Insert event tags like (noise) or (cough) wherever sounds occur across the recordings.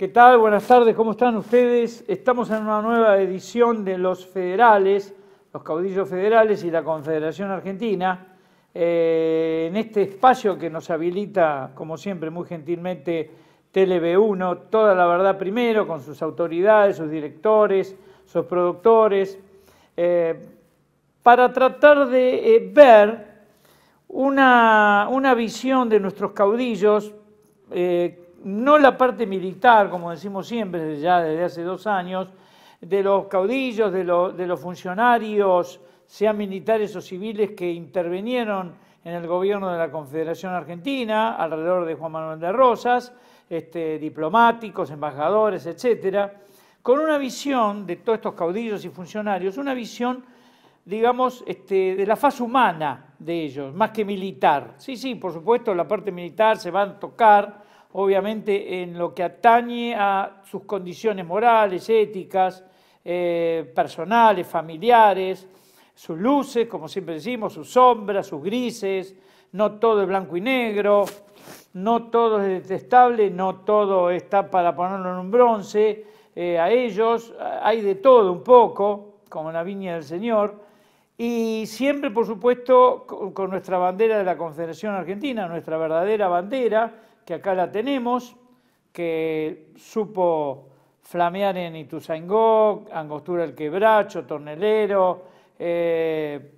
¿Qué tal? Buenas tardes, ¿cómo están ustedes? Estamos en una nueva edición de Los Federales, los Caudillos Federales y la Confederación Argentina, eh, en este espacio que nos habilita, como siempre, muy gentilmente telev 1 toda la verdad primero, con sus autoridades, sus directores, sus productores, eh, para tratar de eh, ver una, una, visión de nuestros caudillos no la parte militar, como decimos siempre ya desde hace dos años, de los caudillos, de, los funcionarios, sean militares o civiles que intervinieron en el gobierno de la Confederación Argentina, alrededor de Juan Manuel de Rosas, este, diplomáticos, embajadores, etcétera, con una visión de todos estos caudillos y funcionarios, una visión, digamos, este, de la faz humana de ellos, más que militar. Sí, sí, por supuesto, la parte militar se va a tocar, obviamente en lo que atañe a sus condiciones morales, éticas, eh, personales, familiares, sus luces, como siempre decimos, sus sombras, sus grises, no todo es blanco y negro, no todo es detestable, no todo está para ponerlo en un bronce. Eh, a ellos hay de todo un poco, como en la viña del Señor, y siempre, por supuesto, con, con nuestra bandera de la Confederación Argentina, nuestra verdadera bandera, que acá la tenemos, que supo flamear en Ituzaingó, Angostura el Quebracho, Tornelero, eh,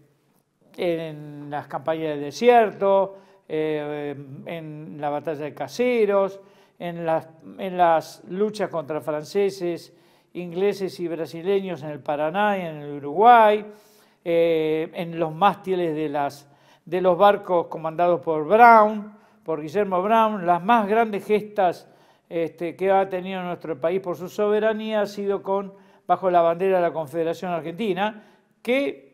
en las campañas del desierto, eh, en la batalla de Caseros, en las, luchas contra franceses, ingleses y brasileños en el Paraná y en el Uruguay, eh, en los mástiles de, de los barcos comandados por Brown, por Guillermo Brown, las más grandes gestas este, que ha tenido nuestro país por su soberanía ha sido con, bajo la bandera de la Confederación Argentina, que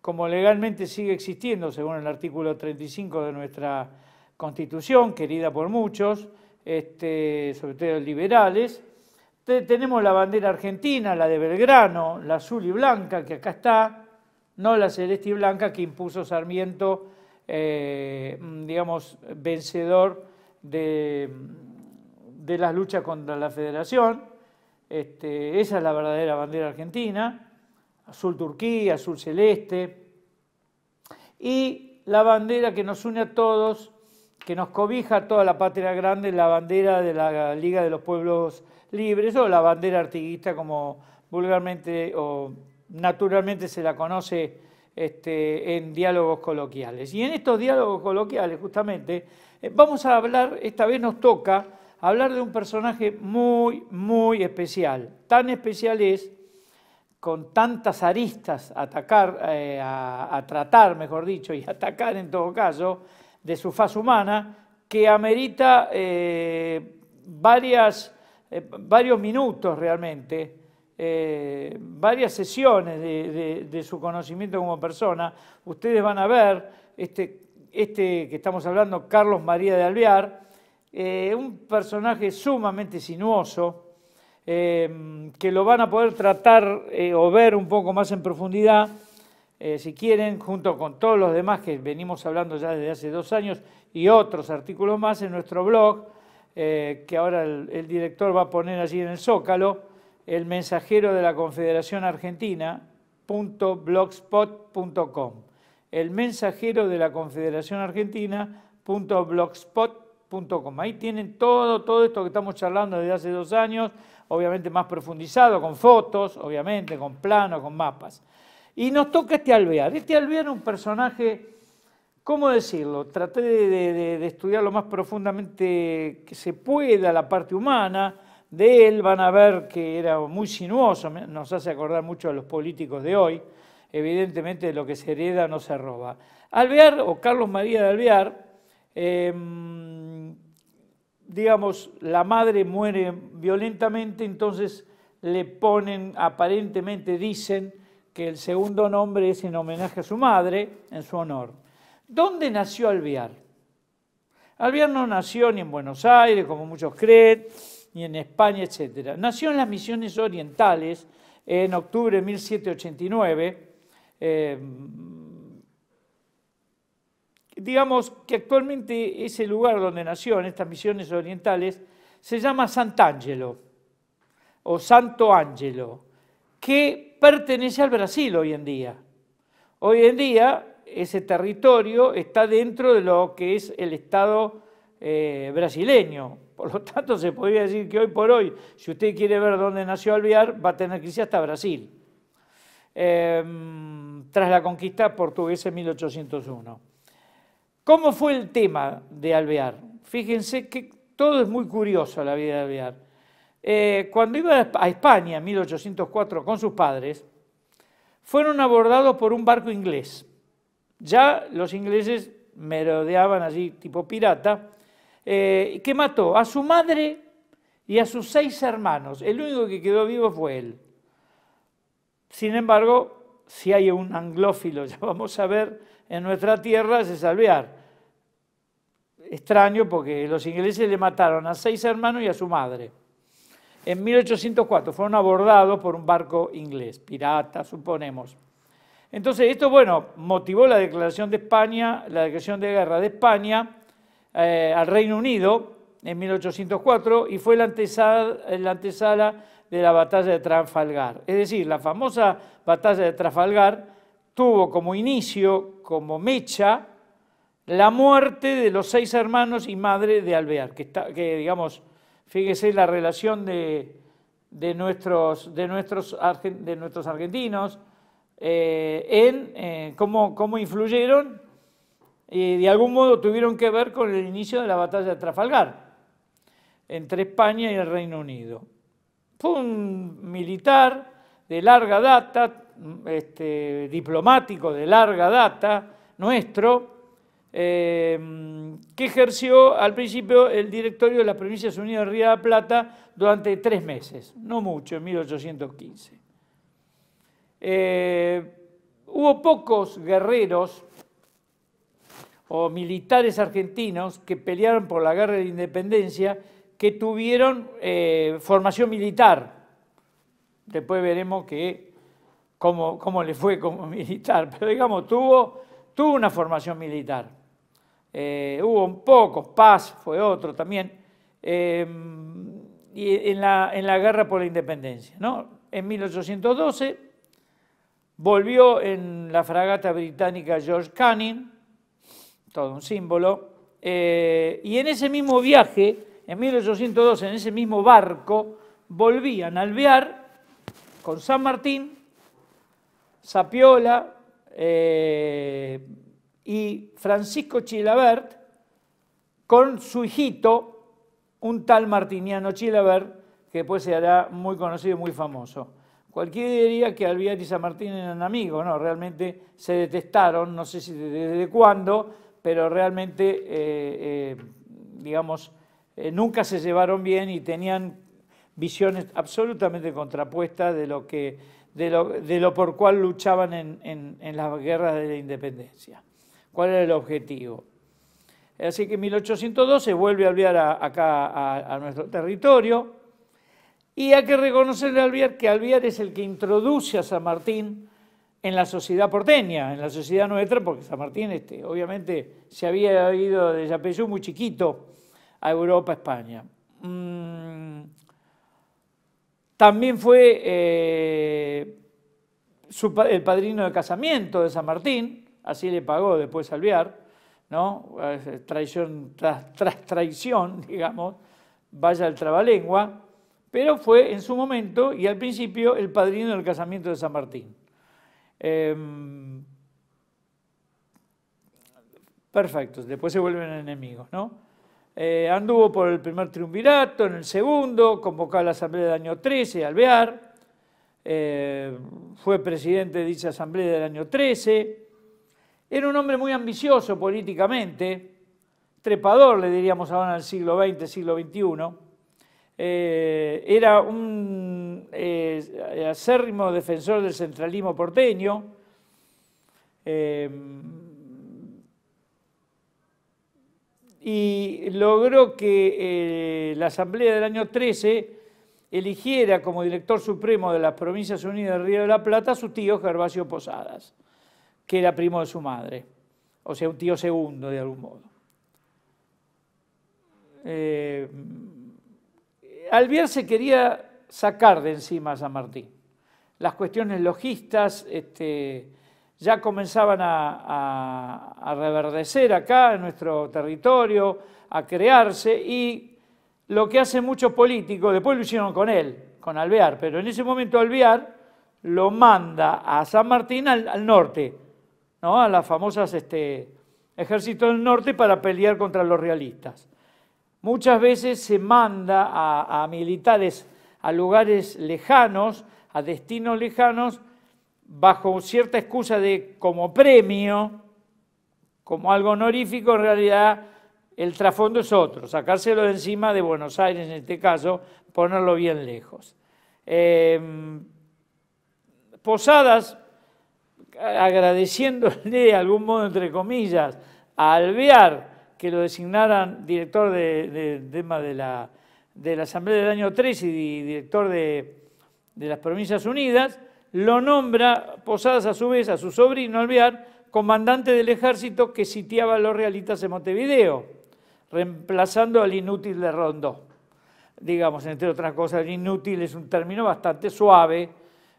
como legalmente sigue existiendo según el artículo 35 de nuestra Constitución, querida por muchos, este, sobre todo liberales, tenemos la bandera argentina, la de Belgrano, la azul y blanca que acá está, no la celeste y blanca que impuso Sarmiento eh, mm, digamos, vencedor de, de, las luchas contra la federación. Este, esa es la verdadera bandera argentina, azul turquía, azul celeste. Y la bandera que nos une a todos, que nos cobija a toda la patria grande, la bandera de la Liga de los Pueblos Libres o la bandera artiguista como vulgarmente o naturalmente se la conoce este, en diálogos coloquiales. Y en estos diálogos coloquiales, justamente, eh, vamos a hablar, esta vez nos toca hablar de un personaje muy, muy especial. Tan especial es, con tantas aristas atacar, eh, a, tratar, mejor dicho, y (laughs) atacar en todo caso, de su faz humana, que amerita eh, varias, varios minutos realmente eh, varias sesiones de, su conocimiento como persona. Ustedes van a ver este, este que estamos hablando, Carlos María de Alvear, eh, un personaje sumamente sinuoso, eh, que lo van a poder tratar o ver un poco más en profundidad. si quieren, junto con todos los demás que venimos hablando ya desde hace dos años y otros artículos más en nuestro blog, que ahora el, el, director va a poner allí en el Zócalo, el mensajero de la Confederación Argentina, El mensajero de la Confederación Argentina, Ahí tienen todo, todo esto que estamos charlando desde hace dos años, obviamente más profundizado, con fotos, obviamente, con planos, con mapas. Y nos toca este alvear. Este alvear es un personaje, ¿cómo decirlo? Traté de, de estudiar lo más profundamente que se pueda la parte humana, de él van a ver que era muy sinuoso, nos hace acordar mucho a los políticos de hoy, evidentemente lo que se hereda no se roba. Alvear, o Carlos María de Alvear, em, digamos, la madre muere violentamente, entonces le ponen, aparentemente dicen, que el segundo nombre es en homenaje a su madre, en su honor. ¿Dónde nació Alvear? Alvear no nació ni en Buenos Aires, como muchos creen, ni en España, etc. Nació en las misiones orientales en octubre de 1789. Em, digamos que actualmente ese lugar donde nació, en estas misiones orientales, se llama Sant'Angelo o Santo Ángelo, que pertenece al Brasil hoy en día. Hoy en día ese territorio está dentro de lo que es el Estado eh, brasileño, por lo tanto, se podría decir que hoy por hoy, si usted quiere ver dónde nació Alvear, va a tener que irse hasta Brasil, em, tras la conquista portuguesa en 1801. ¿Cómo fue el tema de Alvear? Fíjense que todo es muy curioso la vida de Alvear. Eh, cuando iba a España en 1804 con sus padres, fueron abordados por un barco inglés. Ya los ingleses merodeaban allí tipo pirata eh, que mató a su madre y a sus seis hermanos. El único que quedó vivo fue él. Sin embargo, si hay un anglófilo, (laughs) ya vamos a ver, en nuestra tierra se salvear. Extraño porque los ingleses le mataron a seis hermanos y a su madre. En 1804 fueron abordados por un barco inglés, pirata, suponemos. Entonces, esto, bueno, motivó la declaración de España, la declaración de guerra de España, eh, al Reino Unido en 1804 y fue la antesala, de la batalla de Trafalgar. Es decir, la famosa batalla de Trafalgar tuvo como inicio, como mecha, la muerte de los seis hermanos y madre de Alvear, que, que digamos, fíjese la relación de, nuestros, de, nuestros, de nuestros argentinos eh, en eh, cómo, cómo influyeron y de algún modo tuvieron que ver con el inicio de la batalla de Trafalgar entre España y el Reino Unido. Fue un militar de larga data, este, diplomático de larga data, nuestro, em, que ejerció al principio el directorio de las Provincias Unidas de Río de la Plata durante tres meses, no mucho, en 1815. Eh, hubo pocos guerreros o militares argentinos que pelearon por la guerra de la independencia que tuvieron eh, formación militar. Después veremos que, cómo, le fue como (laughs) militar, pero digamos, tuvo, tuvo una formación militar. Eh, hubo un poco, Paz fue otro también, eh, y en la, en la guerra por la independencia. ¿no? En 1812 volvió en la fragata británica George Canning, todo un símbolo. Eh, y en ese mismo viaje, en 1812, en ese mismo barco, volvían Alvear con San Martín, Sapiola eh, y Francisco Chilabert con su hijito, un tal Martiniano Chilabert, que después se hará muy conocido y muy famoso. Cualquiera diría que Alvear y San Martín eran amigos, no, realmente se detestaron, no sé si desde cuándo, pero realmente, eh, eh, digamos, eh, nunca se llevaron bien y tenían visiones absolutamente contrapuestas de lo, que, de lo, por cual luchaban en, las guerras de la independencia. ¿Cuál era el objetivo? Así que en 1812 vuelve a acá a, nuestro territorio y hay que reconocerle a Alviar que Alviar es el que introduce a San Martín en la sociedad porteña, en la sociedad nuestra, porque San Martín este, obviamente se había ido de Yapeyú muy chiquito a Europa, España. Mm, también fue eh, el padrino de casamiento de San Martín, así le pagó después Alvear, ¿no? traición tras, traición, (laughs) digamos, vaya el trabalengua, pero fue en su momento y al principio el padrino del casamiento de San Martín perfecto, em, perfectos, después se vuelven enemigos, ¿no? Eh, anduvo por el primer triunvirato, en el segundo, convocó a la Asamblea del año 13, Alvear, eh, fue presidente de dicha Asamblea del año 13, era un hombre muy ambicioso políticamente, trepador, le diríamos ahora en el siglo XX, siglo XXI, eh, era un eh, acérrimo defensor del centralismo porteño. Eh, y logró que la Asamblea del año 13 eligiera como director supremo de las Provincias Unidas del Río de la Plata a su tío Gervasio Posadas, que era primo de su madre, o sea, un tío segundo de algún modo. Alvear se quería sacar de encima a San Martín. Las cuestiones logistas este, ya comenzaban a, reverdecer acá en nuestro territorio, a crearse y lo que hace mucho político, después lo hicieron con él, con Alvear, pero en ese momento Alvear lo manda a San Martín al, norte, ¿no? a las famosas este, ejércitos del norte para pelear contra los realistas muchas veces se manda a, militares a lugares lejanos, a destinos lejanos, bajo cierta excusa de como premio, como algo honorífico, en realidad el trasfondo es otro, sacárselo de encima de Buenos Aires en este caso, ponerlo bien lejos. Em, Posadas, agradeciéndole de algún modo, entre comillas, a Alvear que lo designaran director del tema de, la, de la Asamblea del año 3 y director de, las Provincias Unidas, lo nombra Posadas a su vez a su sobrino Alvear, comandante del ejército que sitiaba a los realistas en Montevideo, reemplazando al inútil de Rondó. Digamos, entre otras cosas, el inútil es un término bastante suave,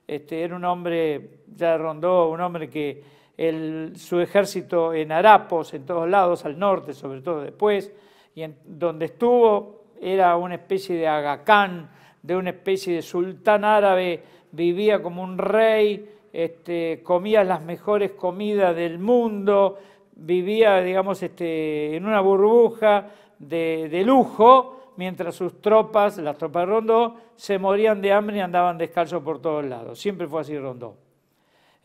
este, era un hombre, ya Rondó, un hombre que su ejército en Arapos, en todos lados, al norte sobre todo después, y donde estuvo era una especie de agacán, de una especie de sultán árabe, vivía como un rey, este, comía las mejores comidas del mundo, vivía, digamos, este, en una burbuja de, de lujo, mientras sus tropas, las tropas de Rondó, se morían de hambre y andaban descalzos por todos lados. Siempre fue así Rondó.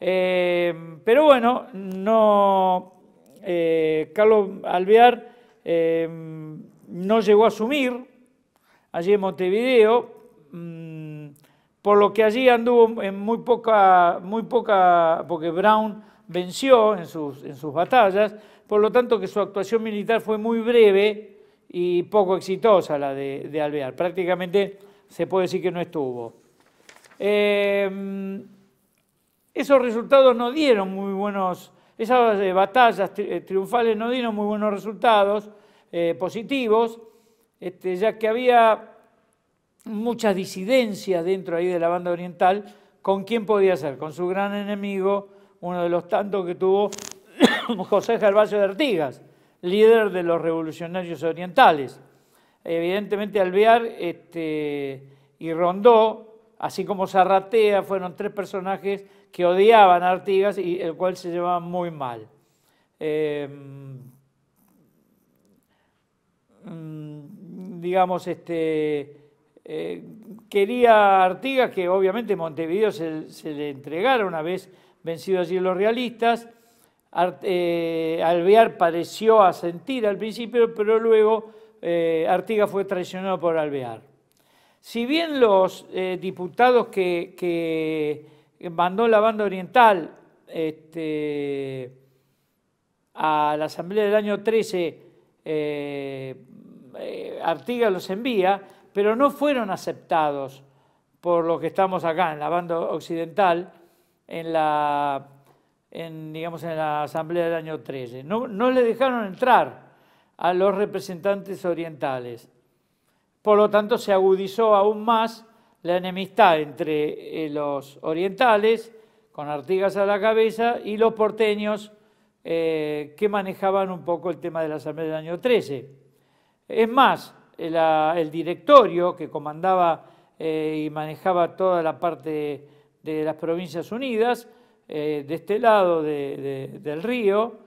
Eh, pero bueno, no, eh, Carlos Alvear eh, no llegó a asumir allí en Montevideo, mm, por lo que allí anduvo en muy poca, muy poca, porque Brown venció en sus, en sus batallas, por lo tanto que su actuación militar fue muy breve y poco exitosa la de, Alvear. Prácticamente se puede decir que no estuvo. Esos resultados no dieron muy buenos, esas eh, batallas eh, triunfales no dieron muy buenos resultados eh, positivos, este, ya que había muchas disidencias dentro ahí de la banda oriental, con quién podía ser, con su gran enemigo, uno de los tantos que tuvo (coughs) José Gervasio de Artigas, líder de los revolucionarios orientales. Evidentemente Alvear este, y Rondó, así como Zarratea, fueron tres personajes que odiaban a Artigas y el cual se llevaba muy mal. Em, mm, digamos, este, eh, quería Artigas que obviamente Montevideo se, le entregara una vez vencidos allí los realistas. Eh, Alvear pareció asentir al principio, pero luego eh, Artigas fue traicionado por Alvear. Si bien los diputados que mandó la banda oriental este, a la asamblea del año 13, eh, eh, Artigas los envía, pero no fueron aceptados por los que estamos acá en la banda occidental, en la, digamos, en la asamblea del año 13. No, no le dejaron entrar a los representantes orientales. Por lo tanto, se agudizó aún más la enemistad entre eh, los orientales, con Artigas a la cabeza, y los porteños eh, que manejaban un poco el tema de la Asamblea del año 13. Es más, ah, el, directorio que comandaba eh, y manejaba toda la parte de, las Provincias Unidas, de este lado del río,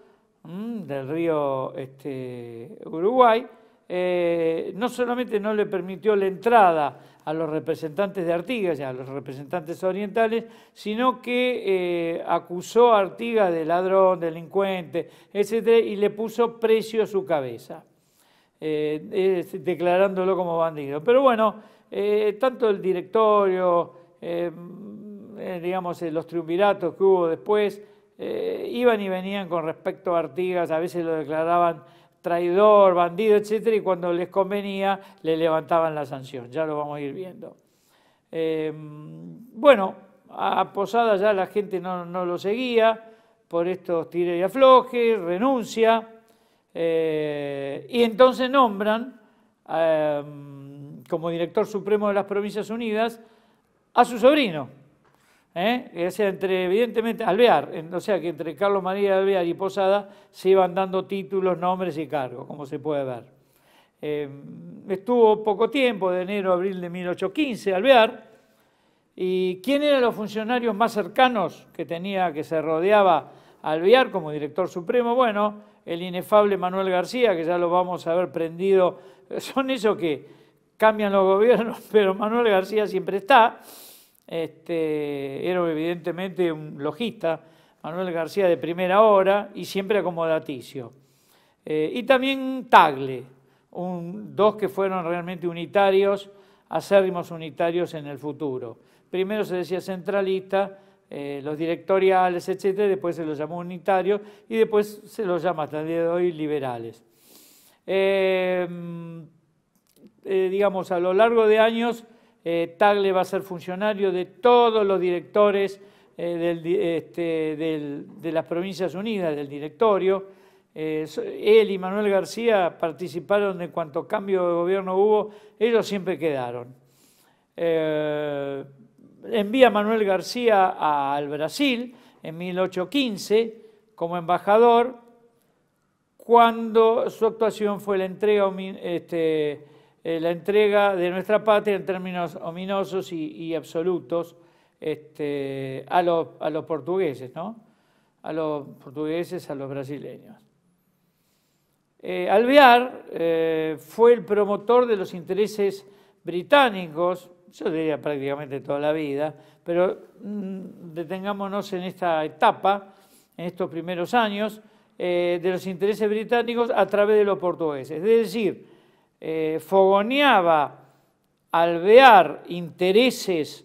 mm, del río este, Uruguay, no solamente no le permitió la entrada, a los representantes de Artigas y a los representantes orientales, sino que eh, acusó a Artigas de ladrón, delincuente, etc., y le puso precio a su cabeza, eh, declarándolo como bandido. Pero bueno, eh, tanto el directorio, digamos, los triunviratos que hubo después, iban y venían con respecto a Artigas, a veces lo declaraban traidor, bandido, etcétera, Y cuando les convenía, le levantaban la sanción. Ya lo vamos a ir viendo. Em, bueno, a Posada ya la gente no, lo seguía por estos tire y afloje, renuncia, eh, y entonces nombran em, como director supremo de las Provincias Unidas a su sobrino, ¿Eh? O entre, evidentemente, Alvear, o sea que entre Carlos María Alvear y Posada se iban dando títulos, nombres y cargos, como se puede ver. Eh, estuvo poco tiempo, de enero a abril de 1815, Alvear. ¿Y quién eran los funcionarios más cercanos que tenía, que se rodeaba Alvear como director supremo? Bueno, el inefable Manuel García, que ya lo vamos a ver prendido. (laughs) Son esos que cambian los gobiernos, (laughs) pero Manuel García siempre está. Este, era evidentemente un logista, Manuel García de primera hora y siempre acomodaticio. Eh, y también Tagle, dos que fueron realmente unitarios, acérrimos unitarios en el futuro. Primero se decía centralista, eh, los directoriales, etc., después se los llamó unitarios y después se los llama hasta el día de hoy liberales. Eh, digamos, a lo largo de años eh, Tagle va a ser funcionario de todos los directores eh, este, de las Provincias Unidas, del directorio. Eh, él y Manuel García participaron de cuanto cambio de gobierno hubo, ellos siempre quedaron. envía Manuel García al Brasil en 1815 como embajador cuando su actuación fue la entrega este, eh, la entrega de nuestra patria en términos ominosos y, absolutos este, a, los, portugueses, ¿no? A los portugueses, a los brasileños. Eh, Alvear eh, fue el promotor de los intereses británicos, yo diría prácticamente toda la vida, pero mm, detengámonos en esta etapa, en estos primeros años, de los intereses británicos a través de los portugueses. Es decir, eh, fogoneaba alvear intereses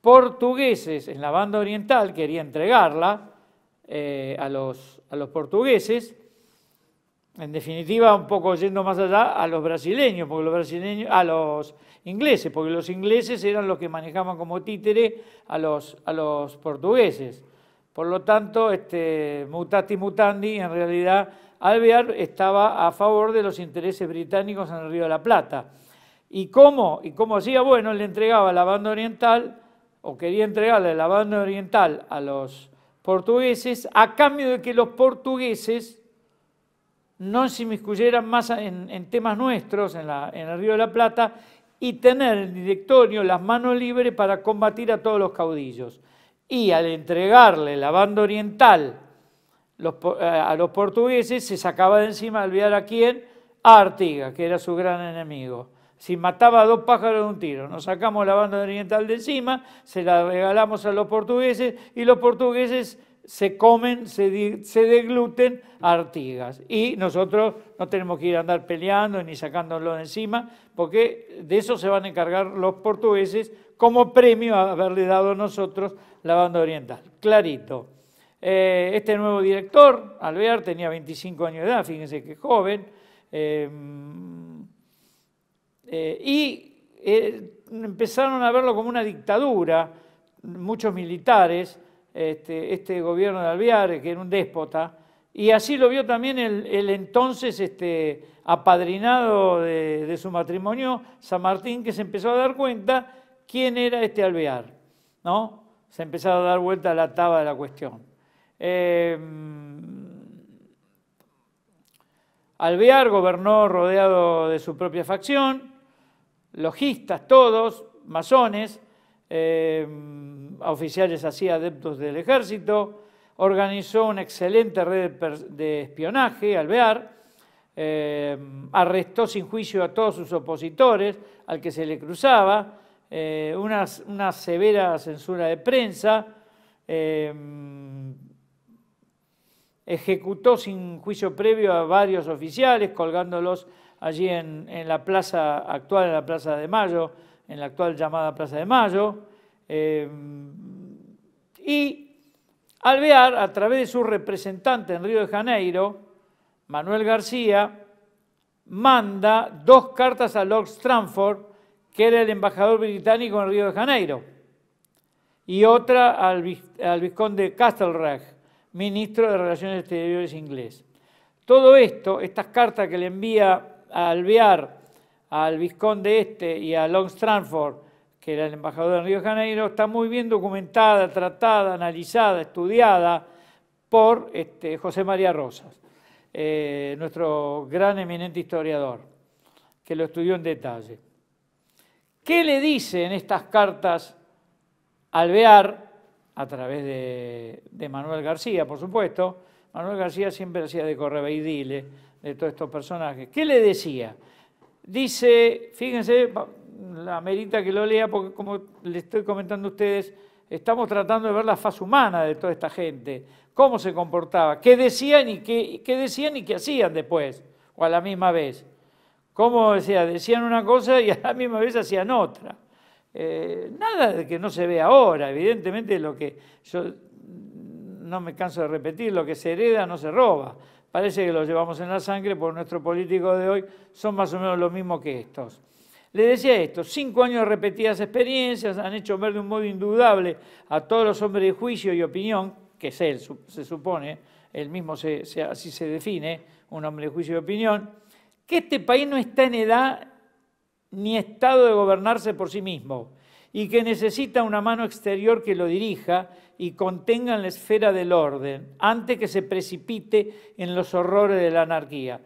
portugueses en la banda oriental, quería entregarla eh, a, los, portugueses, en definitiva, un poco yendo más allá, a los brasileños, los brasileños, a los ingleses, porque los ingleses eran los que manejaban como títere a los, a los portugueses. Por lo tanto, este, mutati mutandi, en realidad Alvear estaba a favor de los intereses británicos en el Río de la Plata. ¿Y cómo? ¿Y cómo hacía? Bueno, le entregaba la banda oriental, o quería entregarle la banda oriental a los portugueses, a cambio de que los portugueses no se inmiscuyeran más en, temas nuestros, en, en el Río de la Plata, y tener el directorio, las manos libres para combatir a todos los caudillos. Y al entregarle la banda oriental eh, a los portugueses, se sacaba de encima, olvidar a quién, a Artigas, que era su gran enemigo. Si mataba a dos pájaros de un tiro, nos sacamos la banda oriental de encima, se la regalamos a los portugueses y los portugueses se comen, se, se degluten a Artigas. Y nosotros no tenemos que ir a andar peleando ni sacándolo de encima, porque de eso se van a encargar los portugueses como premio a haberle dado a nosotros la banda oriental. Clarito. Eh, este nuevo director, Alvear, tenía 25 años de edad, fíjense que joven, eh, eh, y empezaron a verlo como una dictadura, muchos militares, este, este, gobierno de Alvear, que era un déspota, y así lo vio también el, entonces este, apadrinado de, su matrimonio, San Martín, que se empezó a dar cuenta quién era este Alvear, ¿no? Se empezó a dar vuelta a la taba de la cuestión. Em, Alvear gobernó rodeado de su propia facción, logistas todos, masones, em, oficiales así adeptos del ejército, organizó una excelente red de espionaje, Alvear, em, arrestó sin juicio a todos sus opositores, al que se le cruzaba, eh, una, severa censura de prensa, ejecutó sin juicio previo a varios oficiales, colgándolos allí en, la plaza actual, en la Plaza de Mayo, en la actual llamada Plaza de Mayo. Y eh, y Alvear, a través de su representante en Río de Janeiro, Manuel García, manda dos cartas a Lord Stranford, que era el embajador británico en Río de Janeiro, y otra al, al vizconde Castlereagh ministro de Relaciones Exteriores inglés. Todo esto, estas cartas que le envía a Alvear, al Vizconde Este y a Long que era el embajador de Río de Janeiro, está muy bien documentada, tratada, analizada, estudiada por este, José María Rosas, eh, nuestro gran eminente historiador, que lo estudió en detalle. ¿Qué le dice en estas cartas Alvear a través de, Manuel García, por supuesto. Manuel García siempre hacía de correveidile de todos estos personajes. ¿Qué le decía? Dice, fíjense, la merita que lo lea, porque como le estoy comentando a ustedes, estamos tratando de ver la faz humana de toda esta gente, cómo se comportaba, qué decían y qué, qué decían y qué hacían después, o a la misma vez. ¿Cómo decía? Decían una cosa y a la misma vez hacían otra. Eh, nada de que no se ve ahora, evidentemente lo que yo no me canso de repetir, lo que se hereda no se roba. Parece que lo llevamos en la sangre por nuestro político de hoy, son más o menos lo mismo que estos. Le decía esto, cinco años de repetidas experiencias han hecho ver de un modo indudable a todos los hombres de juicio y opinión, que es él, se supone, él mismo así se define, un hombre de juicio y opinión, que este país no está en edad ni estado de gobernarse por sí mismo y que necesita una mano exterior que lo dirija y contenga en la esfera del orden antes que se precipite en los horrores de la anarquía.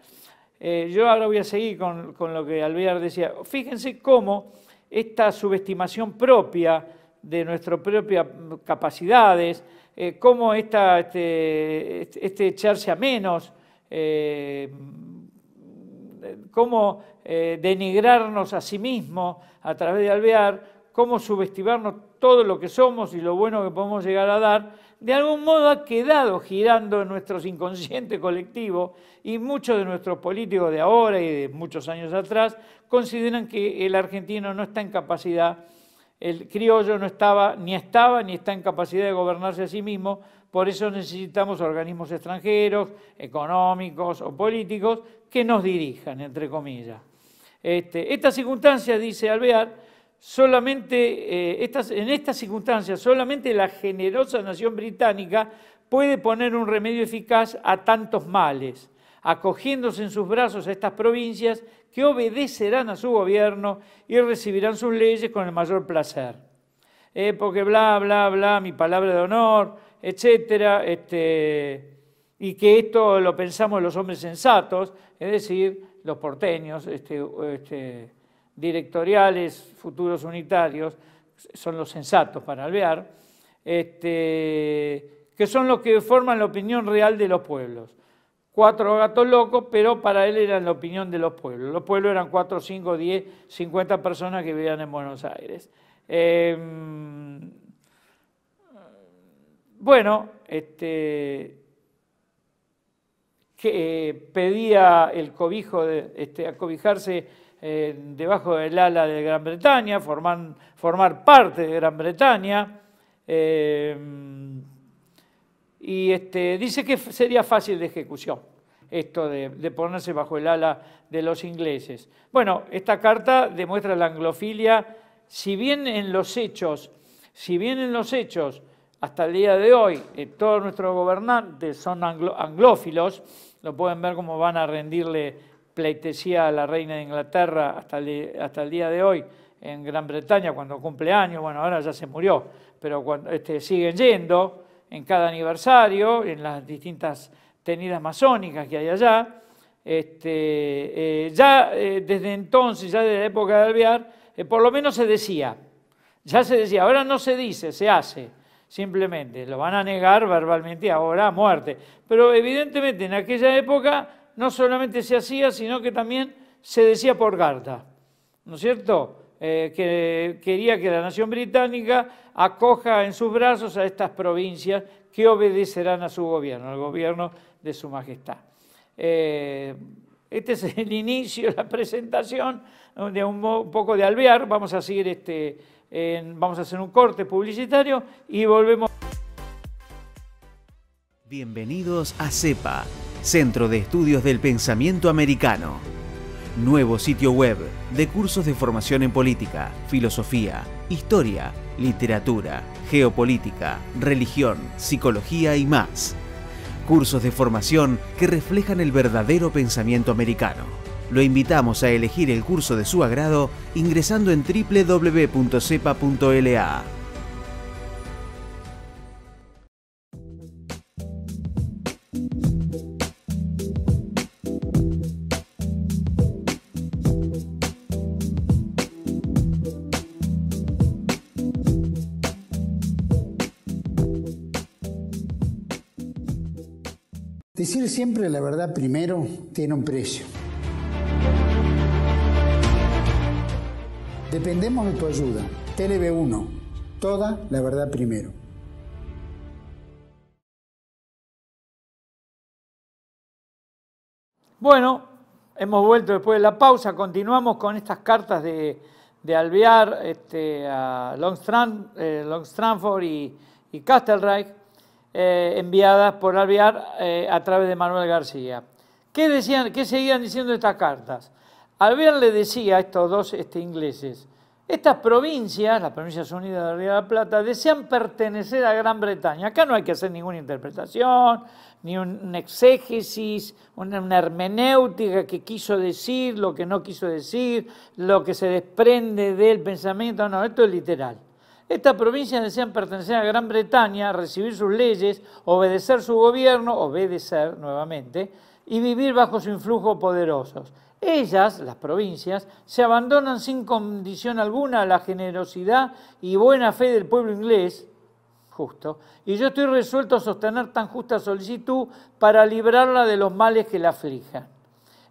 Eh, yo ahora voy a seguir con, lo que Alvear decía. Fíjense cómo esta subestimación propia de nuestras propias capacidades, eh, cómo esta, este, este, este, echarse a menos, eh, cómo eh, denigrarnos a sí mismo a través de alvear, cómo subestimarnos todo lo que somos y lo bueno que podemos llegar a dar, de algún modo ha quedado girando en nuestro inconsciente colectivo y muchos de nuestros políticos de ahora y de muchos años atrás consideran que el argentino no está en capacidad, el criollo no estaba, ni estaba, ni está en capacidad de gobernarse a sí mismo, por eso necesitamos organismos extranjeros, económicos o políticos que nos dirijan, entre comillas. Este, esta circunstancia, dice Alvear, solamente, eh, en estas circunstancias solamente la generosa nación británica puede poner un remedio eficaz a tantos males, acogiéndose en sus brazos a estas provincias que obedecerán a su gobierno y recibirán sus leyes con el mayor placer. Eh, porque bla, bla, bla, mi palabra de honor, etcétera, este, y que esto lo pensamos los hombres sensatos, es decir, los porteños, este, este, directoriales, futuros unitarios, son los sensatos para alvear, este, que son los que forman la opinión real de los pueblos. Cuatro gatos locos, pero para él eran la opinión de los pueblos. Los pueblos eran cuatro, cinco, diez, cincuenta personas que vivían en Buenos Aires. Em, bueno, este, que, eh, pedía el cobijo, de, este, acobijarse eh, debajo del ala de Gran Bretaña, formar parte de Gran Bretaña. Eh, y este, dice que sería fácil de ejecución esto de, ponerse bajo el ala de los ingleses. Bueno, esta carta demuestra la anglofilia, si bien en los hechos, si bien en los hechos, hasta el día de hoy, todos nuestros gobernantes son anglófilos, lo pueden ver cómo van a rendirle pleitesía a la reina de Inglaterra hasta el, hasta el día de hoy en Gran Bretaña cuando cumple años, bueno, ahora ya se murió, pero este, siguen yendo en cada aniversario, en las distintas tenidas masónicas que hay allá. Este, eh, ya eh, desde entonces, ya desde la época de Alvear, eh, por lo menos se decía, ya se decía, ahora no se dice, se hace simplemente. Lo van a negar verbalmente ahora a muerte. Pero evidentemente en aquella época no solamente se hacía, sino que también se decía por carta. ¿No es cierto? Eh, que quería que la nación británica acoja en sus brazos a estas provincias que obedecerán a su gobierno, al gobierno de su majestad. Eh, este es el (laughs) inicio, de la presentación de un poco de alvear. Vamos a seguir este, vamos a hacer un corte publicitario y volvemos. Bienvenidos a CEPA, Centro de Estudios del Pensamiento Americano. Nuevo sitio web de cursos de formación en política, filosofía, historia, literatura, geopolítica, religión, psicología y más. Cursos de formación que reflejan el verdadero pensamiento americano lo invitamos a elegir el curso de su agrado ingresando en www.cepa.la. Decir siempre la verdad primero tiene un precio. Dependemos de tu ayuda. TLB1. Toda la verdad primero. Bueno, hemos vuelto después de la pausa. Continuamos con estas cartas de, Alvear este, a Longstrand, eh, Longstranford y, y Castelreich, eh, enviadas por Alvear eh, a través de Manuel García. ¿Qué, decían, ¿Qué seguían diciendo estas cartas? Albert le decía a estos dos este, ingleses, estas provincias, las provincias unidas de Río de la Plata, desean pertenecer a Gran Bretaña. Acá no hay que hacer ninguna interpretación, ni una exégesis, una, hermenéutica que quiso decir, lo que no quiso decir, lo que se desprende del pensamiento. No, esto es literal. Estas provincias desean pertenecer a Gran Bretaña, recibir sus leyes, obedecer su gobierno, obedecer nuevamente, y vivir bajo su influjo poderosos. Ellas, las provincias, se abandonan sin condición alguna a la generosidad y buena fe del pueblo inglés, justo, y yo estoy resuelto a sostener tan justa solicitud para librarla de los males que la aflijan.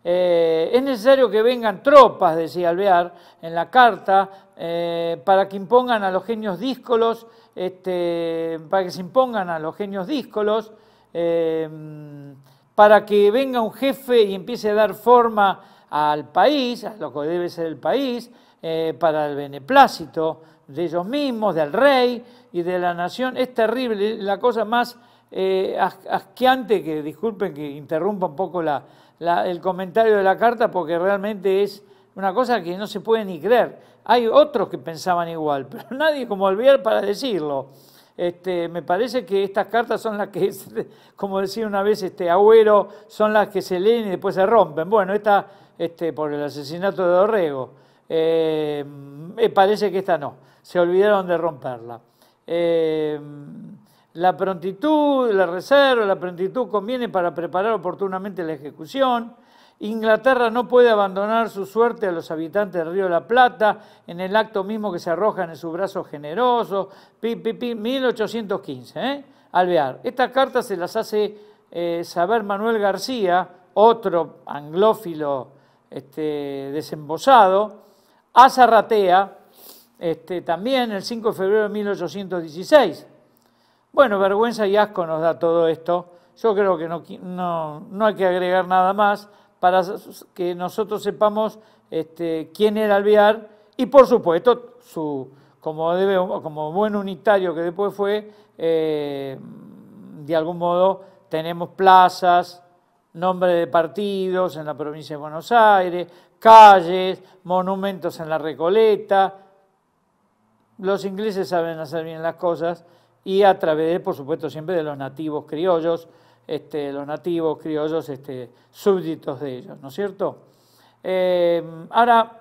Eh, es necesario que vengan tropas, decía Alvear en la carta, eh, para que impongan a los genios díscolos, este, para que se impongan a los genios díscolos, eh, para que venga un jefe y empiece a dar forma al país, a lo que debe ser el país, eh, para el beneplácito de ellos mismos, del rey y de la nación. Es terrible, la cosa más eh, asqueante, que disculpen que interrumpa un poco la, el comentario de la carta, porque realmente es una cosa que no se puede ni creer. Hay otros que pensaban igual, (laughs) pero nadie como olvidar para decirlo. Este, me parece que estas cartas son las que, (laughs) como decía una vez este Agüero, son las que se leen y después se rompen. Bueno, esta este, por el asesinato de Dorrego. Eh, eh, parece que esta no, se olvidaron de romperla. Eh, la prontitud, la reserva, la prontitud conviene para preparar oportunamente la ejecución. Inglaterra no puede abandonar su suerte a los habitantes del Río de la Plata en el acto mismo que se arrojan en sus brazos generosos. Pi, 1815, Alvear. Estas cartas se las hace saber Manuel García, otro anglófilo este, desembosado, a Zarratea, este, también el 5 de febrero de 1816. Bueno, vergüenza y asco nos da todo esto. Yo creo que no, no, hay que agregar nada más para que nosotros sepamos este, quién era Alvear y, por supuesto, su, como, como buen unitario que después fue, eh, de algún modo tenemos plazas, nombre de partidos en la provincia de Buenos Aires, calles, monumentos en la Recoleta. Los ingleses saben hacer bien las cosas y a través, por supuesto, siempre de los nativos criollos, este, los nativos criollos este, súbditos de ellos, ¿no es cierto? Eh, ahora,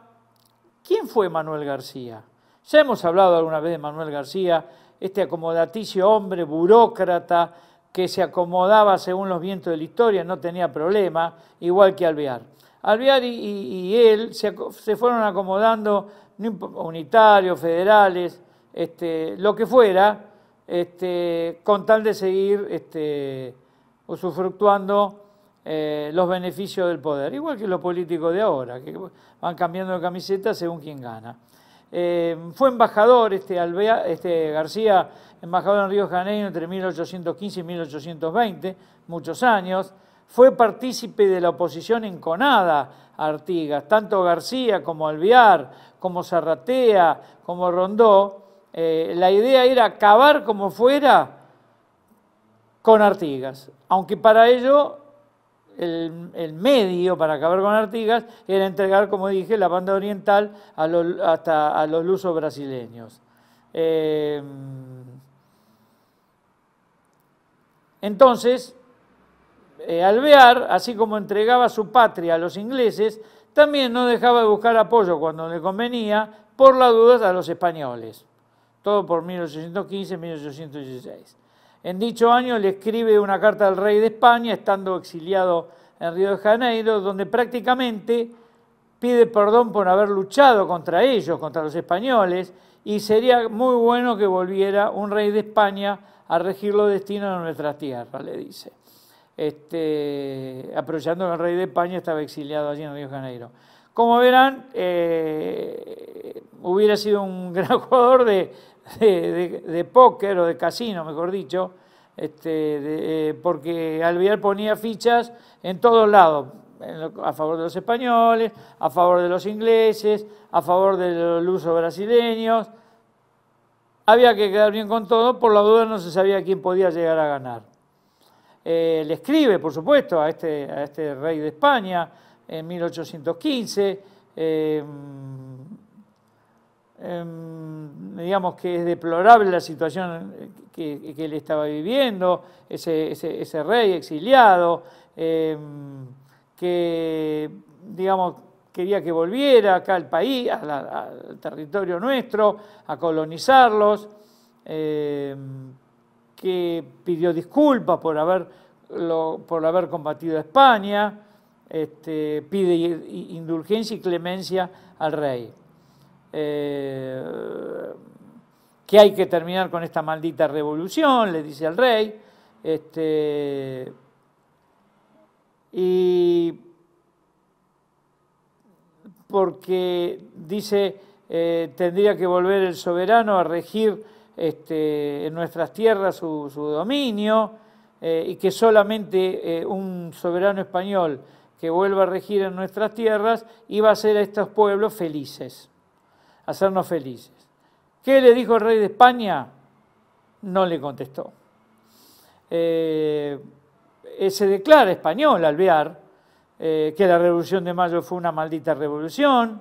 ¿quién fue Manuel García? Ya hemos hablado alguna vez de Manuel García, este acomodaticio hombre, burócrata, que se acomodaba según los vientos de la historia, no tenía problema, igual que Alvear. Alvear y, él se, fueron acomodando, unitarios, federales, este, lo que fuera, este, con tal de seguir este, usufructuando eh, los beneficios del poder, igual que los políticos de ahora, que van cambiando de camiseta según quien gana. Eh, fue embajador este, este, García, embajador en Río Janeiro entre 1815 y 1820, muchos años. Fue partícipe de la oposición enconada a Artigas. Tanto García como Alvear, como Zarratea, como Rondó, eh, la idea era acabar como fuera con Artigas, aunque para ello el, medio para acabar con Artigas era entregar, como dije, la banda oriental a los, hasta a los lusos brasileños. Eh, entonces, eh, Alvear, así como entregaba su patria a los ingleses, también no dejaba de buscar apoyo cuando le convenía, por las dudas, a los españoles. Todo por 1815-1816. En dicho año le escribe una carta al rey de España, estando exiliado en Río de Janeiro, donde prácticamente pide perdón por haber luchado contra ellos, contra los españoles, y sería muy bueno que volviera un rey de España a regir los destinos de nuestras tierras, le dice. Este, aprovechando que el rey de España estaba exiliado allí en Río de Janeiro. Como verán, eh, hubiera sido un (laughs) gran jugador de, (laughs) de, póker o de casino, mejor dicho, este, eh, porque Alviar ponía fichas en todos lados, a favor de los españoles, a favor de los ingleses, a favor de los lusos brasileños. Había que quedar bien con todo, por la duda no se sabía quién podía llegar a ganar. Eh, le escribe, por supuesto, a este, a este rey de España en 1815. Em, digamos que es deplorable la situación que, que él estaba viviendo, ese, rey exiliado, em, que, digamos, quería que volviera acá al país, al territorio nuestro, a colonizarlos, em, que pidió disculpas por, por haber combatido a España, este, pide indulgencia y clemencia al rey. Eh, que hay que terminar con esta maldita revolución, le dice al rey. Este, y porque dice, eh, tendría que volver el soberano a regir este, en nuestras tierras su, dominio, eh, y que solamente un soberano español que vuelva a regir en nuestras tierras iba a hacer a estos pueblos felices hacernos felices. ¿Qué le dijo el rey de España? No le contestó. Eh, eh, se declara español al eh, que la Revolución de Mayo fue una maldita revolución,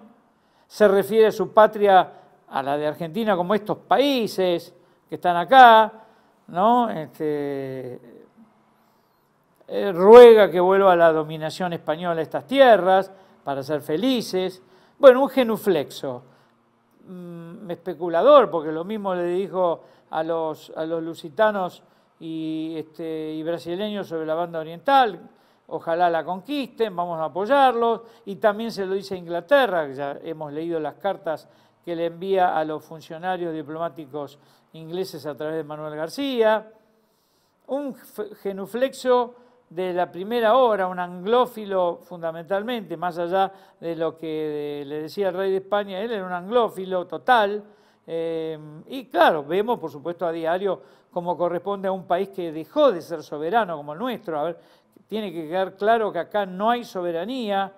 se refiere a su patria, a la de Argentina, como estos países que están acá, ¿no? Este, eh, ruega que vuelva la dominación española a estas tierras para ser felices. Bueno, un genuflexo. Mm, especulador, porque lo mismo le dijo a los, a los lusitanos y, este, y brasileños sobre la banda oriental, ojalá la conquisten, vamos a apoyarlos, y también se lo dice a Inglaterra, ya hemos leído las cartas que le envía a los funcionarios diplomáticos ingleses a través de Manuel García, un genuflexo de la primera hora, un anglófilo fundamentalmente, más allá de lo que le decía el rey de España, él era un anglófilo total. Eh, y claro, vemos por supuesto a diario cómo corresponde a un país que dejó de ser soberano como el nuestro. A ver, tiene que quedar claro que acá no hay soberanía.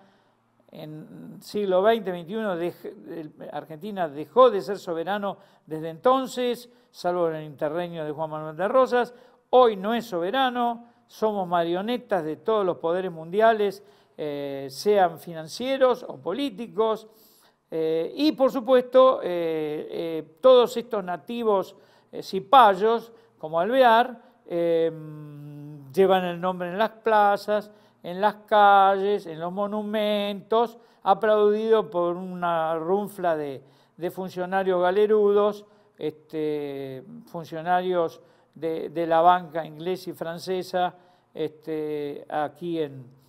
En siglo XX, XXI, Argentina dejó de ser soberano desde entonces, salvo en el interreño de Juan Manuel de Rosas. Hoy no es soberano somos marionetas de todos los poderes mundiales, eh, sean financieros o políticos. Eh, y por supuesto, eh, todos estos nativos cipayos, como Alvear, llevan el nombre en las plazas, en las calles, en los monumentos, aplaudido por una runfla de, funcionarios galerudos, este, funcionarios de, la banca inglesa y francesa, este, aquí en,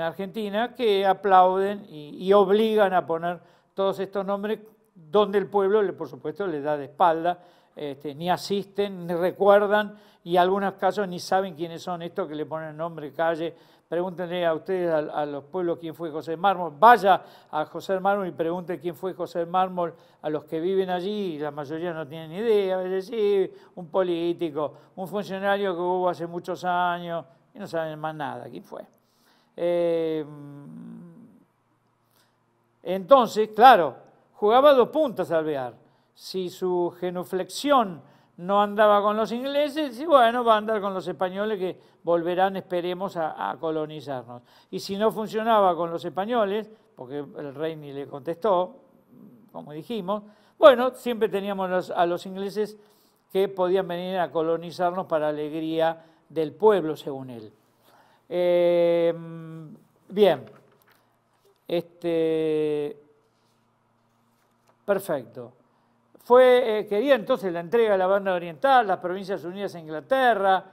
Argentina que aplauden y, obligan a poner todos estos nombres donde el pueblo, por supuesto, le da de espalda, este, ni asisten, ni recuerdan y en algunos casos ni saben quiénes son estos que le ponen nombre, calle. Pregúntenle a ustedes, a, los pueblos, quién fue José Mármol. Vaya a José Mármol y pregunte quién fue José Mármol a los que viven allí, y la mayoría no tienen idea. A veces un político, un funcionario que hubo hace muchos años, y no saben más nada quién fue. Eh, entonces, claro, jugaba dos puntas Alvear. Si su genuflexión no andaba con los ingleses, y bueno, va a andar con los españoles que volverán, esperemos, a, colonizarnos. Y si no funcionaba con los españoles, porque el rey ni le contestó, como dijimos, bueno, siempre teníamos a los ingleses que podían venir a colonizarnos para alegría del pueblo, según él. Eh, bien, este, perfecto. Fue, eh, quería entonces la entrega de la banda oriental, las provincias unidas a e Inglaterra.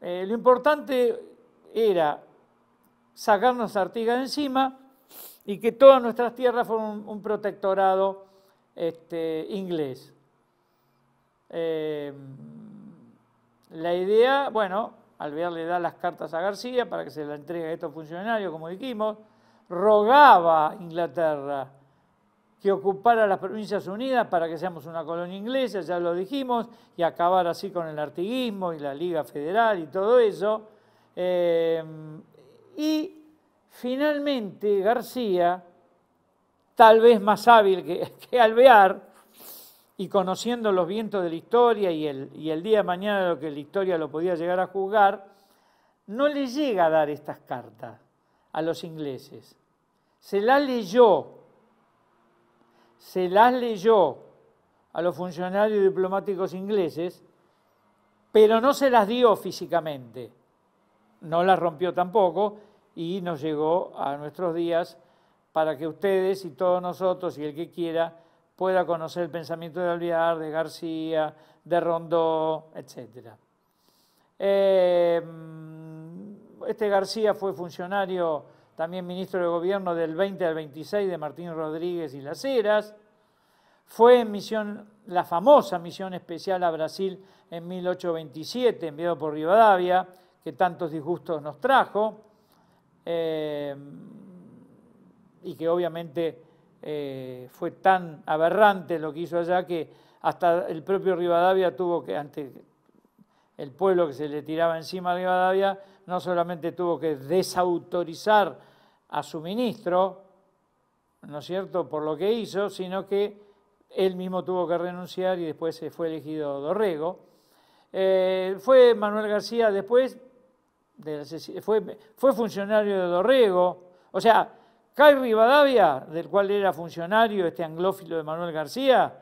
Eh, lo importante era sacarnos Artigas de encima y que todas nuestras tierras fueran un, protectorado este, inglés. La idea, bueno, Alvear le da las cartas a García para que se la entregue a estos funcionarios, como dijimos, rogaba a Inglaterra que ocupara las provincias unidas para que seamos una colonia inglesa, ya lo dijimos, y acabar así con el artiguismo y la Liga Federal y todo eso. Eh, y finalmente García, tal vez más hábil que, (laughs) que Alvear, y conociendo los vientos de la historia y el, día de mañana lo que la historia lo podía llegar a juzgar, no le llega a dar estas cartas a los ingleses. Se las leyó, se las leyó a los funcionarios diplomáticos ingleses, pero no se las dio físicamente, no las rompió tampoco y nos llegó a nuestros días para que ustedes y todos nosotros y el que quiera pueda conocer el pensamiento de Olvidar, de García, de Rondó, etc. Em, este García fue funcionario, también ministro de Gobierno del 20 al 26 de Martín Rodríguez y Las Heras. Fue en misión, la famosa misión especial a Brasil en 1827, enviado por Rivadavia, que tantos disgustos nos trajo, em, y que obviamente eh, fue tan aberrante lo que hizo allá que hasta el propio Rivadavia tuvo que, ante el pueblo que se le tiraba encima a Rivadavia, no solamente tuvo que desautorizar a su ministro, ¿no es cierto?, por lo que hizo, sino que él mismo tuvo que renunciar y después se fue elegido Dorrego. Eh, fue Manuel García después, fue, fue funcionario de Dorrego, o sea, y Rivadavia, del cual era funcionario este anglófilo de Manuel García,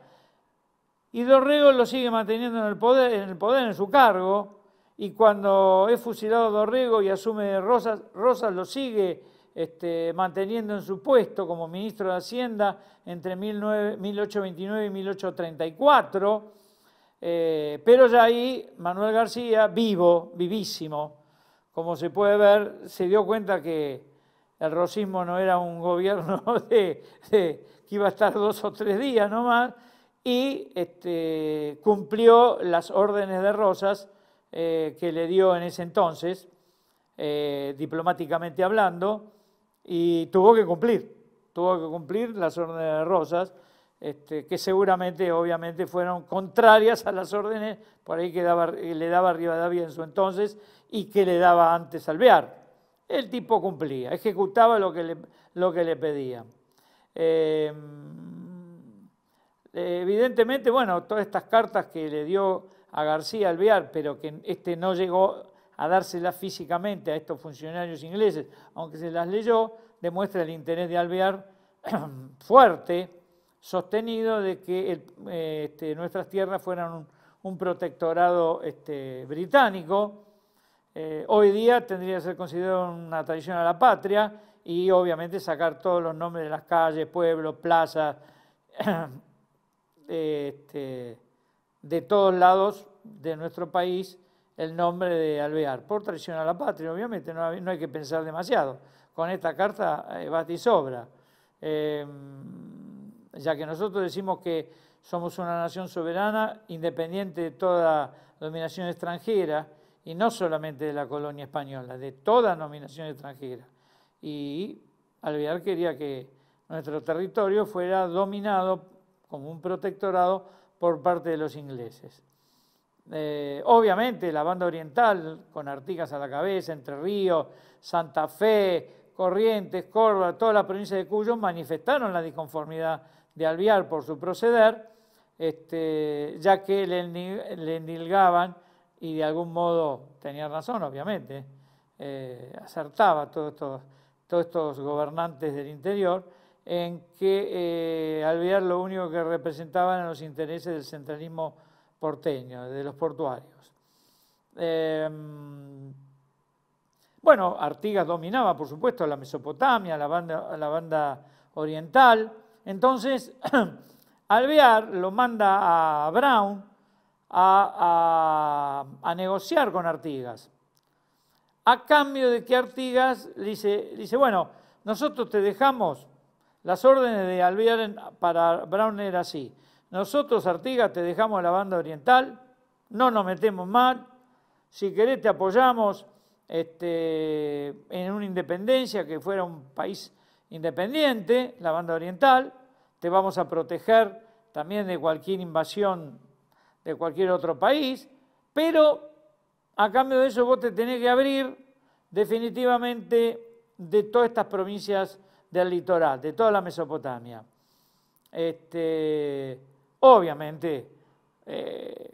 y Dorrego lo sigue manteniendo en el poder, en, el poder, en su cargo, y cuando es fusilado Dorrego y asume Rosas, Rosas lo sigue este, manteniendo en su puesto como ministro de Hacienda entre 1829 y 1834, eh, pero ya ahí Manuel García, vivo, vivísimo, como se puede ver, se dio cuenta que el rosismo no era un gobierno (laughs) de, que iba a estar dos o tres días nomás, y este, cumplió las órdenes de Rosas eh, que le dio en ese entonces, eh, diplomáticamente hablando, y tuvo que cumplir, tuvo que cumplir las órdenes de Rosas, este, que seguramente, obviamente, fueron contrarias a las órdenes por ahí que, daba, le daba Rivadavia en su entonces y que le daba antes Alvear. El tipo cumplía, ejecutaba lo que le, lo pedían. Em, evidentemente, bueno, todas estas cartas que le dio a García Alvear, pero que este no llegó a dárselas físicamente a estos funcionarios ingleses, aunque se las leyó, demuestra el interés de Alvear (clears throat) fuerte, sostenido de que eh, este, nuestras tierras fueran un, protectorado este, británico eh, hoy día tendría que ser considerado una traición a la patria y obviamente sacar todos los nombres de las calles, pueblos, plazas, (clears throat) este, de todos lados de nuestro país el nombre de Alvear, por traición a la patria, obviamente, no, hay, que pensar demasiado. Con esta carta va eh, basta sobra. Em, ya que nosotros decimos que somos una nación soberana, independiente de toda dominación extranjera, y no solamente de la colonia española, de toda nominación extranjera. Y Alvear quería que nuestro territorio fuera dominado como un protectorado por parte de los ingleses. Eh, obviamente la banda oriental, con Artigas a la cabeza, Entre Ríos, Santa Fe, Corrientes, Córdoba, toda la provincia de Cuyo manifestaron la disconformidad de Alvear por su proceder, este, ya que le, le endilgaban y de algún modo tenía razón, obviamente, eh, acertaba todos estos, todos estos gobernantes del interior, en que eh, Alvear lo único que representaba eran los intereses del centralismo porteño, de los portuarios. Em, bueno, Artigas dominaba, por supuesto, la Mesopotamia, la banda, la banda oriental. Entonces, Alvear (clears throat) lo manda a Brown a, negociar con Artigas. A cambio de que Artigas dice, dice, bueno, nosotros te dejamos, las órdenes de Alvear para Brown era así, nosotros Artigas te dejamos la banda oriental, no nos metemos mal, si querés te apoyamos este, en una independencia que fuera un país independiente, la banda oriental, te vamos a proteger también de cualquier invasión de cualquier otro país, pero a cambio de eso vos te tenés que abrir definitivamente de todas estas provincias del litoral, de toda la Mesopotamia. Este, obviamente, eh,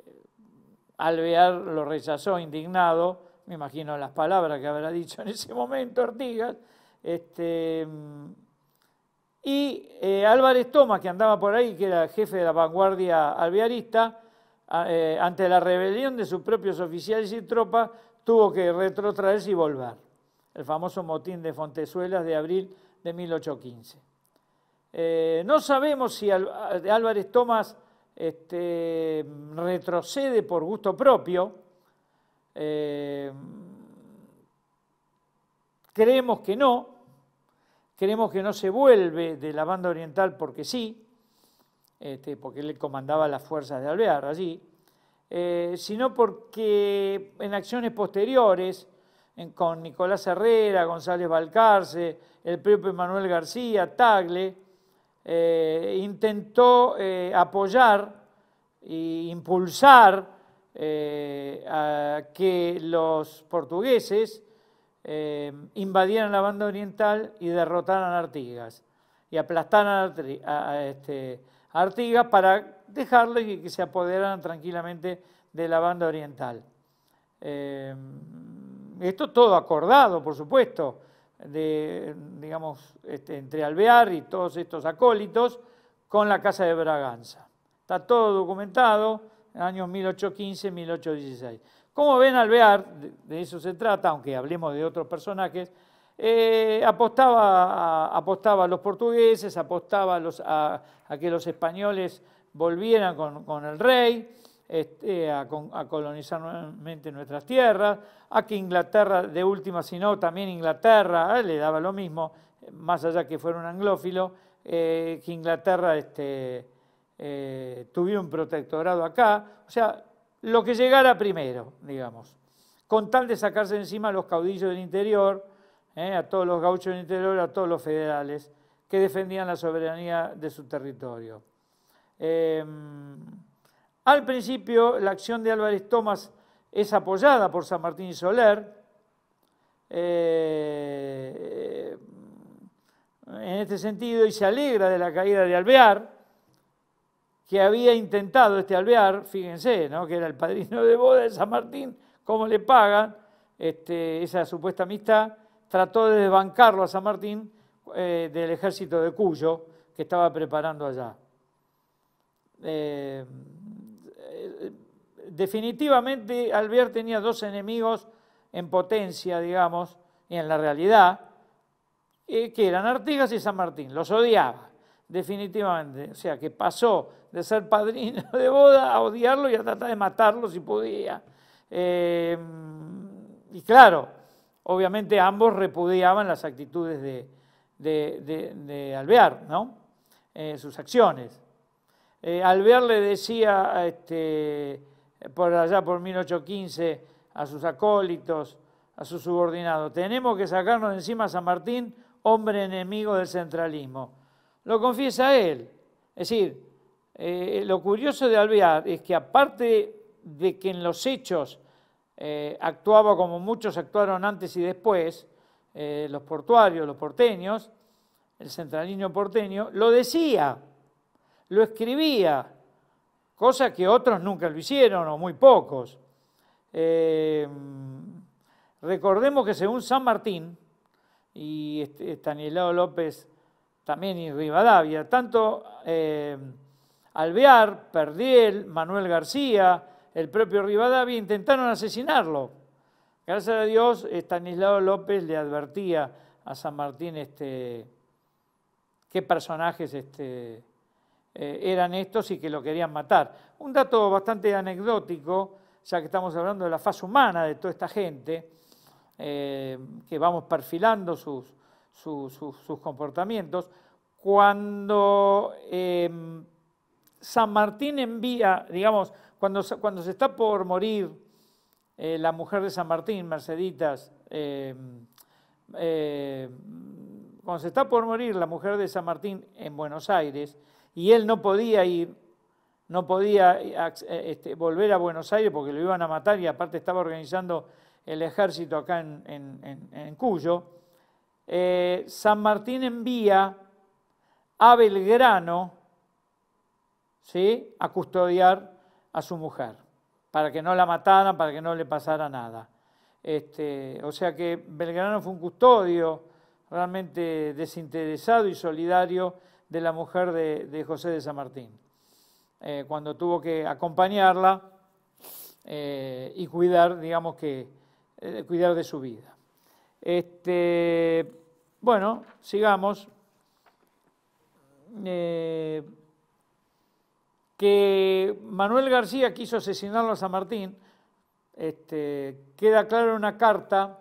Alvear lo rechazó indignado, me imagino las palabras que habrá dicho en ese momento Ortigas, este, y eh, Álvarez Tomás, que andaba por ahí, que era jefe de la vanguardia alvearista, eh, ante la rebelión de sus propios oficiales y tropas, tuvo que retrotraerse y volver. El famoso motín de Fontezuelas de abril de 1815. Eh, no sabemos si Álvarez Tomás este, retrocede por gusto propio. Eh, creemos que no. Creemos que no se vuelve de la banda oriental porque sí. Este, porque él comandaba las fuerzas de Alvear allí, eh, sino porque en acciones posteriores, con Nicolás Herrera, González Balcarce, el propio Manuel García, Tagle, eh, intentó eh, apoyar e impulsar a que los portugueses invadieran la banda oriental y derrotaran a Artigas y aplastaran a, Artigas. Este, Artigas para dejarlo y que se apoderaran tranquilamente de la banda oriental. Eh, esto todo acordado, por supuesto, de, digamos, este, entre Alvear y todos estos acólitos con la Casa de Braganza. Está todo documentado, en años 1815-1816. Como ven, Alvear, de eso se trata, aunque hablemos de otros personajes, eh, apostaba, a, apostaba los portugueses, apostaba a, los, a, que los españoles volvieran con, el rey, este, a, colonizar nuevamente nuestras tierras, a que Inglaterra, de última, sino también Inglaterra, le daba lo mismo, más allá que fuera un anglófilo, eh, que Inglaterra este, eh, tuviera un protectorado acá, o sea, lo que llegara primero, digamos, con tal de sacarse encima los caudillos del interior, ¿eh? a todos los gauchos del interior, a todos los federales, que defendían la soberanía de su territorio. Em, al principio, la acción de Álvarez Tomás es apoyada por San Martín y Soler. Eh, en este sentido, y se alegra de la caída de Alvear, que había intentado este Alvear, fíjense, que era el padrino de boda de San Martín, cómo le pagan este, esa supuesta amistad, trató de desbancarlo a San Martín eh, del ejército de Cuyo que estaba preparando allá. Eh, eh, definitivamente Alvear tenía dos enemigos en potencia, digamos, y en la realidad, que eran Artigas y San Martín. Los odiaba, definitivamente. O sea, que pasó de ser padrino de boda a odiarlo y a tratar de matarlo si podía. y claro, obviamente ambos repudiaban las actitudes de, Alvear, ¿no? Eh, sus acciones. Eh, Alvear le decía este, por allá por 1815 a sus acólitos, a sus subordinados, tenemos que sacarnos de encima a San Martín, hombre enemigo del centralismo. Lo confiesa él. Es decir, eh, lo curioso de Alvear es que aparte de que en los hechos eh, actuaba como muchos actuaron antes y después, eh, los portuarios, los porteños, el centralino porteño, lo decía, lo escribía, cosa que otros nunca lo hicieron o muy pocos. Eh, recordemos que según San Martín y Estanislao López también y Rivadavia, tanto Alvear, Perdiel, Manuel García, el propio Rivadavia, intentaron asesinarlo. Gracias a Dios, Estanislao López le advertía a San Martín este, qué personajes este, eh, eran estos y que lo querían matar. Un dato bastante anecdótico, ya que estamos hablando de la faz humana de toda esta gente, eh, que vamos perfilando sus, comportamientos, cuando em, San Martín envía, digamos, cuando, se está por morir eh, la mujer de San Martín, Merceditas, eh, eh, cuando se está por morir la mujer de San Martín en Buenos Aires y él no podía ir, no podía este, volver a Buenos Aires porque lo iban a matar y aparte estaba organizando el ejército acá en, Cuyo, San Martín envía a Belgrano ¿sí? a custodiar a su mujer, para que no la mataran, para que no le pasara nada. Este, o sea que Belgrano fue un custodio realmente desinteresado y solidario de la mujer de, José de San Martín, eh, cuando tuvo que acompañarla eh, y cuidar, digamos que, eh, cuidar de su vida. Este, bueno, sigamos que Manuel García quiso asesinarlo a San Martín, este, queda claro en una carta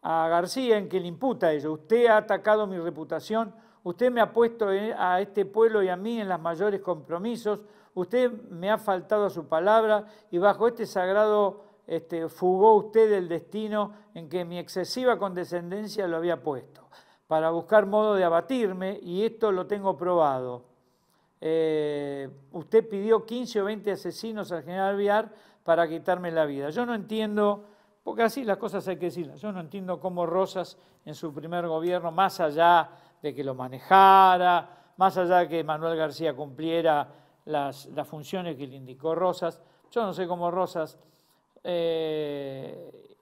a García en que le imputa ello. Usted ha atacado mi reputación, usted me ha puesto a este pueblo y a mí en los mayores compromisos, usted me ha faltado a su palabra y bajo este sagrado este, fugó usted el destino en que mi excesiva condescendencia lo había puesto, para buscar modo de abatirme y esto lo tengo probado. Eh, usted pidió 15 o 20 asesinos al general Viar para quitarme la vida. Yo no entiendo, porque así las cosas hay que decirlas, yo no entiendo cómo Rosas en su primer gobierno, más allá de que lo manejara, más allá de que Manuel García cumpliera las, funciones que le indicó Rosas, yo no sé cómo Rosas eh,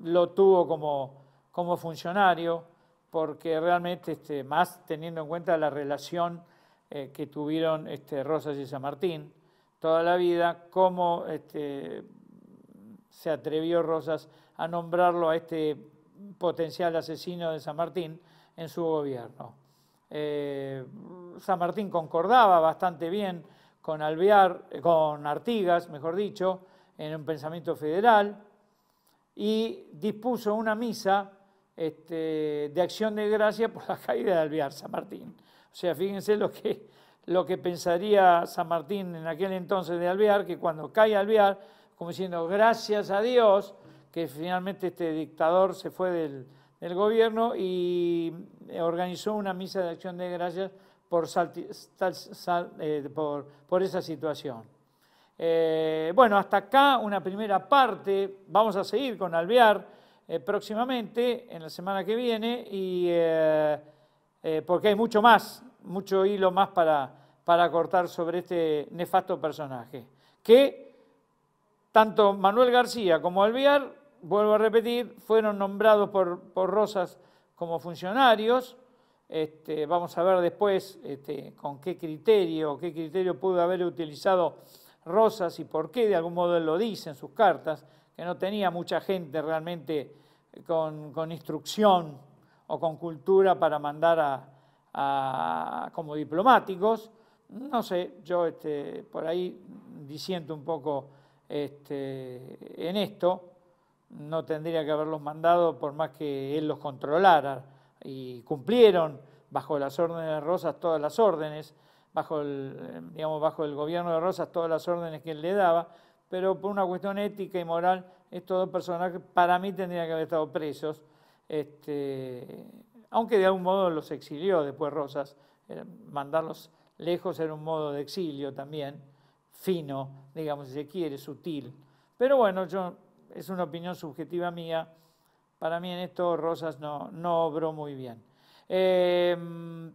lo tuvo como, como funcionario, porque realmente, este, más teniendo en cuenta la relación eh, que tuvieron este, Rosas y San Martín toda la vida, cómo este, se atrevió Rosas a nombrarlo a este potencial asesino de San Martín en su gobierno. Eh, San Martín concordaba bastante bien con Alvear, eh, con Artigas, mejor dicho, en un pensamiento federal, y dispuso una misa este, de acción de gracia por la caída de Alvear San Martín. O sea, fíjense lo que, lo que pensaría San Martín en aquel entonces de Alvear, que cuando cae Alvear, como diciendo, gracias a Dios, que finalmente este dictador se fue del, gobierno y eh, organizó una misa de acción de gracias por, eh, por, esa situación. Eh, bueno, hasta acá una primera parte. Vamos a seguir con Alvear próximamente, en la semana que viene. Y eh, porque hay mucho más, mucho hilo más para, cortar sobre este nefasto personaje. Que tanto Manuel García como Alviar, vuelvo a repetir, fueron nombrados por, Rosas como funcionarios. Este, vamos a ver después este, con qué criterio, qué criterio pudo haber utilizado Rosas y por qué, de algún modo él lo dice en sus cartas, que no tenía mucha gente realmente con, con instrucción o con cultura para mandar como diplomáticos. No sé, yo este, por ahí disiento un poco este, en esto, no tendría que haberlos mandado por más que él los controlara y cumplieron bajo las órdenes de Rosas todas las órdenes, bajo digamos, bajo el gobierno de Rosas todas las órdenes que él le daba, pero por una cuestión ética y moral, estos dos personajes para mí tendrían que haber estado presos este, aunque de algún modo los exilió después Rosas, eh, mandarlos lejos era un modo de exilio también, fino, digamos si se quiere, sutil. Pero bueno, yo, es una opinión subjetiva mía, para mí en esto Rosas no, no obró muy bien. Em,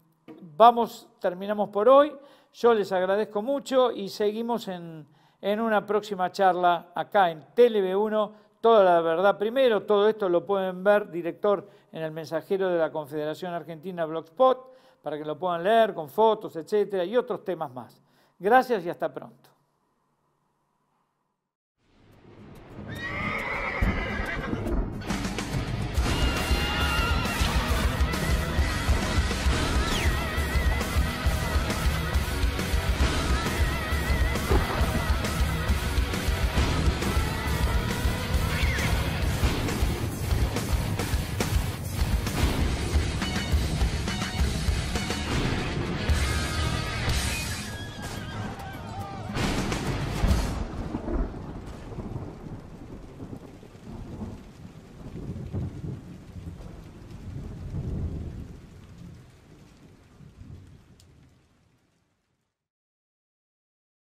vamos, terminamos por hoy, yo les agradezco mucho y seguimos en, una próxima charla acá en tv 1 Toda la verdad primero, todo esto lo pueden ver, director, en el mensajero de la Confederación Argentina Blogspot, para que lo puedan leer con fotos, etcétera, y otros temas más. Gracias y hasta pronto.